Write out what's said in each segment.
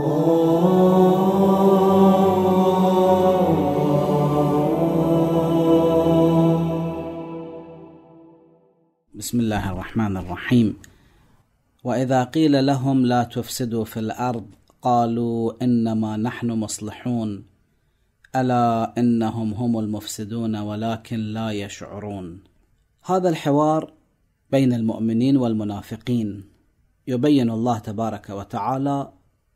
بسم الله الرحمن الرحيم واذا قيل لهم لا تفسدوا في الارض قالوا انما نحن مصلحون الا انهم هم المفسدون ولكن لا يشعرون هذا الحوار بين المؤمنين والمنافقين يبين الله تبارك وتعالى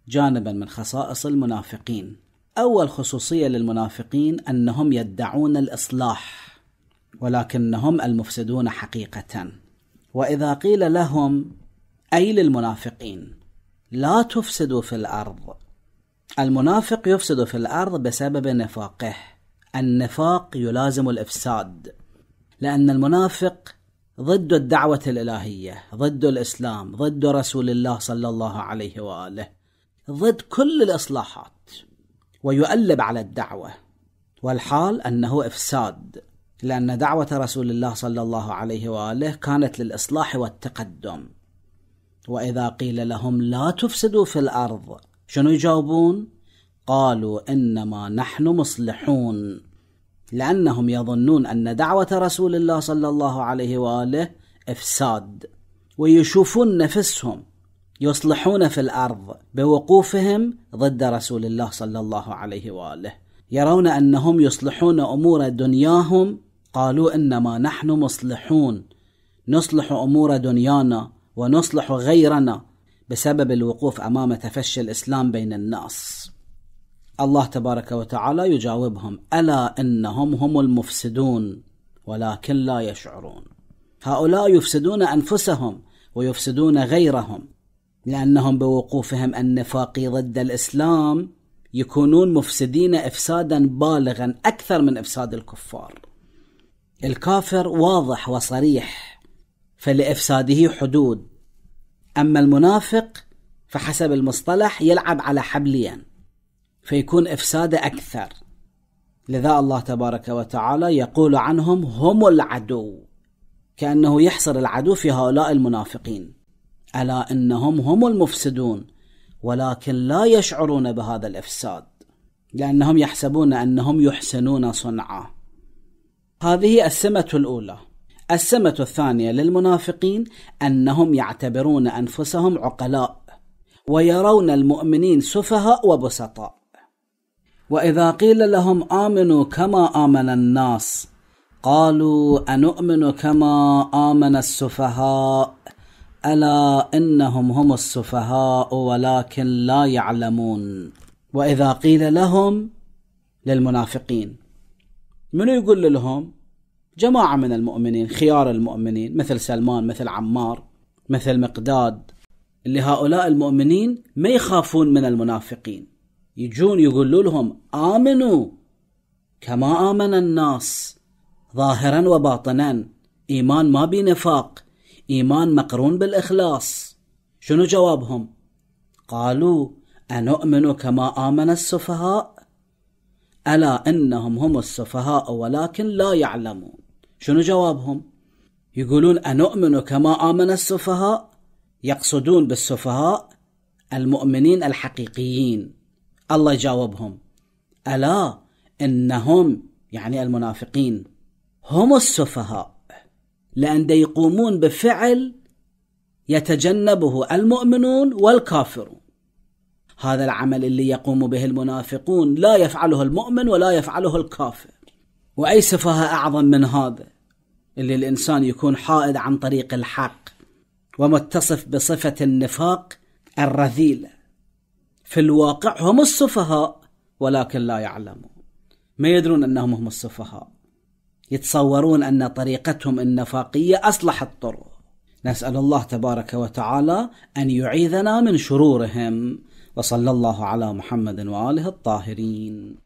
جانبا من خصائص المنافقين اول خصوصيه للمنافقين انهم يدعون الاصلاح ولكنهم المفسدون حقيقه واذا قيل لهم اي للمنافقين لا تفسدوا في الارض المنافق يفسد في الارض بسبب نفاقه النفاق يلازم الافساد لان المنافق ضد الدعوه الالهيه ضد الاسلام ضد رسول الله صلى الله عليه واله ضد كل الإصلاحات ويؤلب على الدعوة والحال أنه إفساد لأن دعوة رسول الله صلى الله عليه وآله كانت للإصلاح والتقدم وإذا قيل لهم لا تفسدوا في الأرض شنو يجاوبون؟ قالوا إنما نحن مصلحون لأنهم يظنون أن دعوة رسول الله صلى الله عليه وآله إفساد ويشوفون نفسهم يصلحون في الارض بوقوفهم ضد رسول الله صلى الله عليه واله يرون انهم يصلحون امور دنياهم قالوا انما نحن مصلحون نصلح امور دنيانا ونصلح غيرنا بسبب الوقوف امام تفشي الاسلام بين الناس الله تبارك وتعالى يجاوبهم الا انهم هم المفسدون ولكن لا يشعرون هؤلاء يفسدون انفسهم ويفسدون غيرهم لأنهم بوقوفهم النفاقي ضد الإسلام يكونون مفسدين إفسادا بالغا أكثر من إفساد الكفار الكافر واضح وصريح فلإفساده حدود أما المنافق فحسب المصطلح يلعب على حبلين فيكون إفساده أكثر لذا الله تبارك وتعالى يقول عنهم هم العدو كأنه يحصر العدو في هؤلاء المنافقين على انهم هم المفسدون ولكن لا يشعرون بهذا الافساد لانهم يحسبون انهم يحسنون صنعا هذه السمه الاولى السمه الثانيه للمنافقين انهم يعتبرون انفسهم عقلاء ويرون المؤمنين سفهاء وبسطاء واذا قيل لهم امنوا كما امن الناس قالوا انؤمن كما امن السفهاء الا انهم هم السفهاء ولكن لا يعلمون واذا قيل لهم للمنافقين منو يقول لهم جماعه من المؤمنين خيار المؤمنين مثل سلمان مثل عمار مثل مقداد اللي هؤلاء المؤمنين ما يخافون من المنافقين يجون يقولوا لهم امنوا كما امن الناس ظاهرا وباطنا ايمان ما بنفاق إيمان مقرون بالإخلاص شنو جوابهم؟ قالوا أنؤمن كما آمن السفهاء؟ ألا إنهم هم السفهاء ولكن لا يعلمون شنو جوابهم؟ يقولون أنؤمن كما آمن السفهاء؟ يقصدون بالسفهاء المؤمنين الحقيقيين الله يجاوبهم ألا إنهم يعني المنافقين هم السفهاء لأن يقومون بفعل يتجنبه المؤمنون والكافرون هذا العمل اللي يقوم به المنافقون لا يفعله المؤمن ولا يفعله الكافر وأي سفاهة أعظم من هذا اللي الإنسان يكون حائد عن طريق الحق ومتصف بصفة النفاق الرذيلة في الواقع هم السفهاء ولكن لا يعلمون ما يدرون أنهم هم السفهاء يتصورون أن طريقتهم النفاقية أصلح الطرق نسأل الله تبارك وتعالى أن يعيذنا من شرورهم وصلى الله على محمد وآله الطاهرين